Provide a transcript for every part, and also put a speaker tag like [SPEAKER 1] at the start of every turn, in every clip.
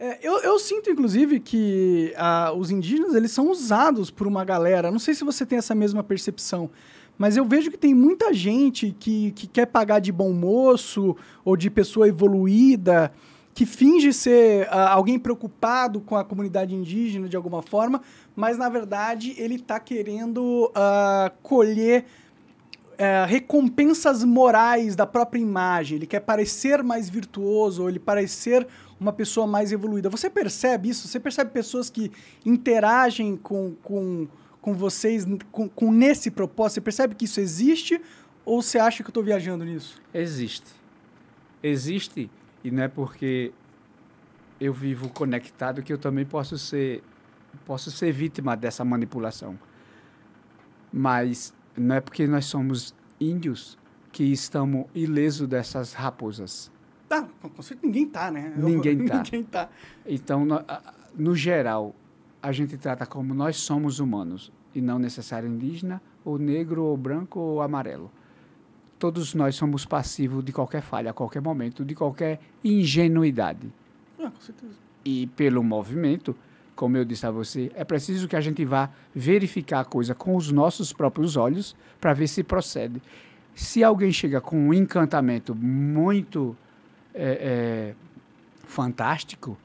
[SPEAKER 1] É, eu, eu, sinto, inclusive, que a, ah, os indígenas eles são usados por uma galera. Não sei se você tem essa mesma percepção, mas eu vejo que tem muita gente que, que quer pagar de bom moço ou de pessoa evoluída, que finge ser a, ah, alguém preocupado com a comunidade indígena de alguma forma, mas na verdade ele está querendo a, ah, colher é, recompensas morais da própria imagem. Ele quer parecer mais virtuoso, ou ele parecer uma pessoa mais evoluída. Você percebe isso? Você percebe pessoas que interagem com, com, com vocês com, com nesse propósito? Você percebe que isso existe? Ou você acha que eu estou viajando
[SPEAKER 2] nisso? Existe. Existe, e não é porque eu vivo conectado que eu também posso ser posso ser vítima dessa manipulação. Mas não é porque nós somos índios que estamos ileso dessas raposas.
[SPEAKER 1] Tá, ah, com certeza ninguém tá, né? Ninguém, Eu, tá. ninguém
[SPEAKER 2] tá. Então, no, no geral, a gente trata como nós somos humanos e não necessário indígena, ou negro, ou branco, ou amarelo. Todos nós somos passivos de qualquer falha, a qualquer momento, de qualquer ingenuidade. Ah, com certeza. E pelo movimento, como eu disse a você, é preciso que a gente vá verificar a coisa com os nossos próprios olhos para ver se procede. Se alguém chega com um encantamento muito é, é, fantástico,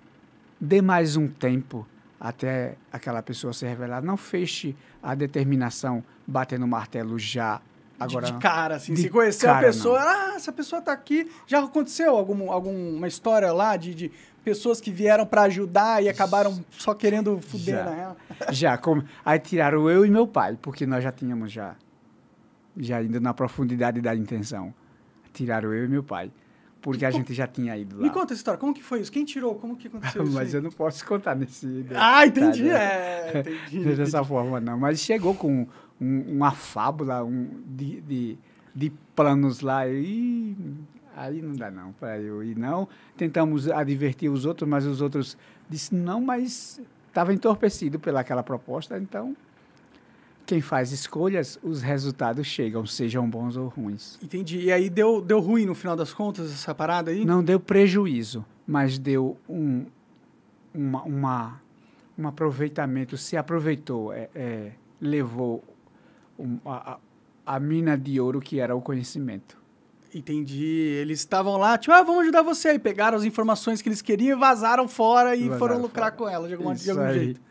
[SPEAKER 2] dê mais um tempo até aquela pessoa se revelar. Não feche a determinação batendo o martelo já Agora, de, de cara, assim. De você cara, a pessoa,
[SPEAKER 1] não. ah, essa pessoa tá aqui. Já aconteceu algum, alguma história lá de, de pessoas que vieram para ajudar e acabaram só querendo fuder já, ela?
[SPEAKER 2] Já, como, aí tiraram eu e meu pai, porque nós já tínhamos já, já ainda na profundidade da intenção. Tiraram eu e meu pai. Porque a gente já tinha ido lá. Me
[SPEAKER 1] conta essa história, como que foi isso? Quem tirou? Como que
[SPEAKER 2] aconteceu isso? mas eu não posso contar nesse... Ah, entendi, tá, é, entendi. Dessa forma, não. Mas chegou com um, uma fábula um, de, de, de planos lá e aí não dá não para eu ir não tentamos advertir os outros mas os outros disse não mas estava entorpecido pelaquela proposta então quem faz escolhas, os resultados chegam, sejam bons ou ruins.
[SPEAKER 1] Entendi. E aí deu, deu ruim no final das contas essa parada aí? Não
[SPEAKER 2] deu prejuízo, mas deu um, uma, uma um aproveitamento. Se aproveitou, é, é, levou um, a, a mina de ouro que era o conhecimento.
[SPEAKER 1] Entendi. Eles estavam lá, tipo, ah, vamos ajudar você. Aí pegaram as informações que eles queriam, vazaram
[SPEAKER 2] fora e vazaram foram lucrar fora. com elas de, alguma, de algum aí. jeito.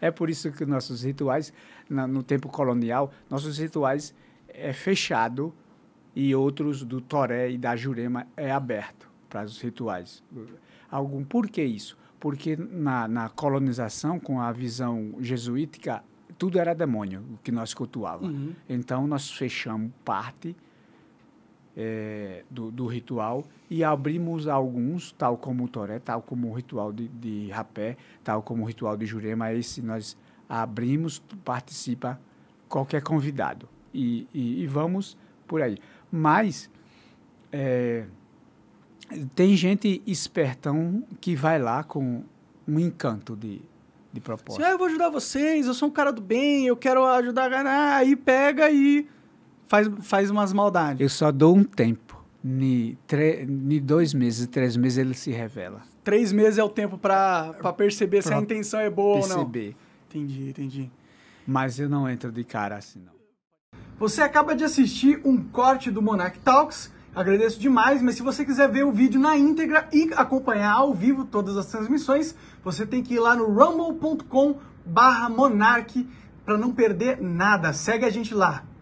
[SPEAKER 2] É por isso que nossos rituais, na, no tempo colonial, nossos rituais é fechado e outros do Toré e da Jurema é aberto para os rituais. Algum, por que isso? Porque na, na colonização, com a visão jesuítica, tudo era demônio o que nós cultuávamos. Uhum. Então, nós fechamos parte é, do, do, ritual e abrimos alguns, tal como o Toré, tal como o ritual de, de Rapé, tal como o ritual de Jurema. Esse nós abrimos, participa qualquer convidado. E, e, e vamos por aí. Mas é, tem gente espertão que vai lá com um encanto de, de assim, proposta. Se,
[SPEAKER 1] ah, eu vou ajudar vocês, eu sou um cara do bem, eu quero
[SPEAKER 2] ajudar. Aí pega e faz, faz umas maldades. Eu só dou um tempo. Ni, tre, ni dois meses, três meses ele se revela. Três meses é o tempo para perceber pra se a intenção é boa perceber. ou não. Perceber. Entendi, entendi. Mas eu não entro de cara assim, não.
[SPEAKER 1] Você acaba de assistir um corte do Monarch Talks. Agradeço demais, mas se você quiser ver o vídeo na íntegra e acompanhar ao vivo todas as transmissões, você tem que ir lá no rumble.com barra Monark para não perder nada. Segue a gente lá.